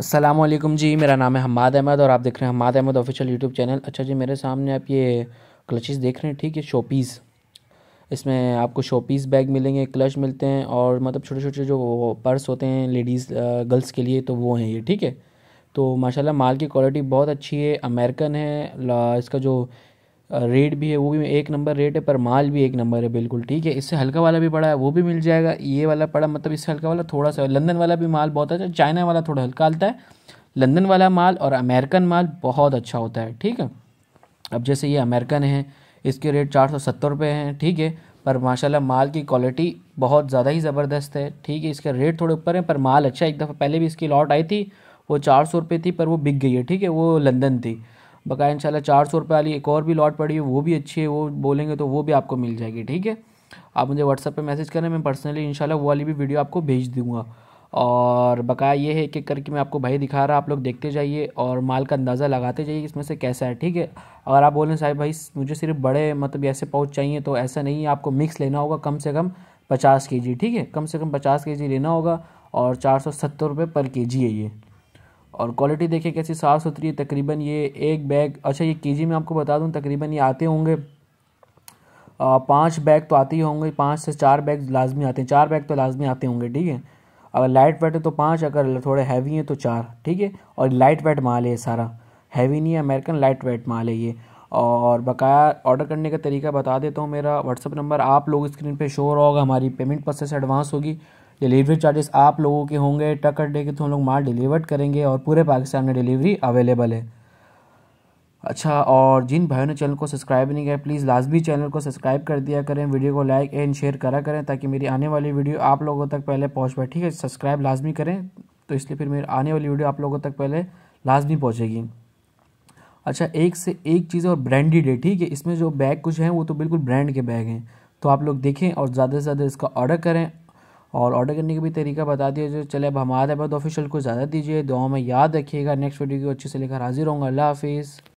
असलम जी मेरा नाम है हमाद अहमद और आप देख रहे हैं Hammad Ahmed official YouTube channel अच्छा जी मेरे सामने आप ये क्लचेस देख रहे हैं ठीक है शोपीस इसमें आपको शोपीस बैग मिलेंगे क्लच मिलते हैं और मतलब छोटे छोटे जो पर्स होते हैं लेडीज़ गर्ल्स के लिए तो वो हैं ये ठीक है तो माशाल्लाह माल की क्वालिटी बहुत अच्छी है अमेरिकन है इसका जो रेट भी है वो भी एक नंबर रेट है पर माल भी एक नंबर है बिल्कुल ठीक है इससे हल्का वाला भी पड़ा है वो भी मिल जाएगा ये वाला पड़ा मतलब इससे हल्का वाला थोड़ा सा लंदन वाला भी माल बहुत अच्छा चाइना वाला थोड़ा हल्का हल्ता है लंदन वाला माल और अमेरिकन माल बहुत अच्छा होता है ठीक है अब जैसे ये अमेरिकन है इसके रेट चार सौ सत्तर रुपये हैं ठीक है पर माशाल्लाह माल की क्वालिटी बहुत ज़्यादा ही ज़बरदस्त है ठीक है इसका रेट थोड़े ऊपर है पर माल अच्छा एक दफ़ा पहले भी इसकी लॉट आई थी वो चार सौ रुपये थी पर वो बिक गई है ठीक है वो लंदन थी बकाया इंशाल्लाह चार सौ रुपये वाली एक और भी लॉट पड़ी है वो भी अच्छी है वो बोलेंगे तो वो भी आपको मिल जाएगी ठीक है आप मुझे व्हाट्सअप पे मैसेज करें मैं पर्सनली इंशाल्लाह वो वाली भी वीडियो आपको भेज दूंगा और बकाया ये है एक एक करके मैं आपको भाई दिखा रहा आप लोग देखते जाइए और माल का अंदाज़ा लगाते जाइए इसमें से कैसा है ठीक है अगर आप बोलें साहब भाई मुझे सिर्फ बड़े मतलब ऐसे पाउच चाहिए तो ऐसा नहीं है आपको मिक्स लेना होगा कम से कम पचास के जी ठीक है कम से कम पचास के जी लेना होगा और चार सौ सत्तर रुपये पर के जी है ये और क्वालिटी देखिए कैसी साफ़ सुथरी है तकरीबन ये एक बैग अच्छा ये केजी में आपको बता दूँ तकरीबन ये आते होंगे पाँच बैग तो आते ही होंगे पाँच से चार बैग लाजमी आते हैं चार बैग तो लाजमी आते होंगे ठीक है अगर लाइट वेट है तो पाँच अगर थोड़े हैवी हैं तो चार ठीक है और लाइट वेट माल है सारा हैवी नहीं है अमेरिकन लाइट वेट माल है ये और बकाया ऑर्डर करने का तरीका बता देता हूँ मेरा व्हाट्सअप नंबर आप लोग स्क्रीन पे शो होगा हमारी पेमेंट प्रोसेस एडवांस होगी डिलीवरी चार्जेस आप लोगों के होंगे ट्रक अड्डे के तो हम लोग माल डिलीवर्ड करेंगे और पूरे पाकिस्तान में डिलीवरी अवेलेबल है अच्छा और जिन भाइयों ने चैनल को सब्सक्राइब नहीं किया प्लीज़ लाजमी चैनल को सब्सक्राइब कर दिया करें वीडियो को लाइक एंड शेयर करा करें ताकि मेरी आने वाली वीडियो आप लोगों तक पहले पहुँच पाए ठीक है सब्सक्राइब लाजमी करें तो इसलिए फिर मेरी आने वाली वीडियो आप लोगों तक पहले लाजमी पहुँचेगी अच्छा एक से एक चीज़ और ब्रांडेड है ठीक है इसमें जो बैग कुछ हैं वो तो बिल्कुल ब्रांड के बैग हैं तो आप लोग देखें और ज़्यादा से ज़्यादा इसका ऑर्डर करें और ऑर्डर करने का भी तरीका बता दिया जो चले अब हमारे बाद ऑफिशियल को ज़्यादा दीजिए दुआ में याद रखिएगा नेक्स्ट वीडियो को अच्छे से लेकर हाजिर होंगे अल्लाह हाफिज़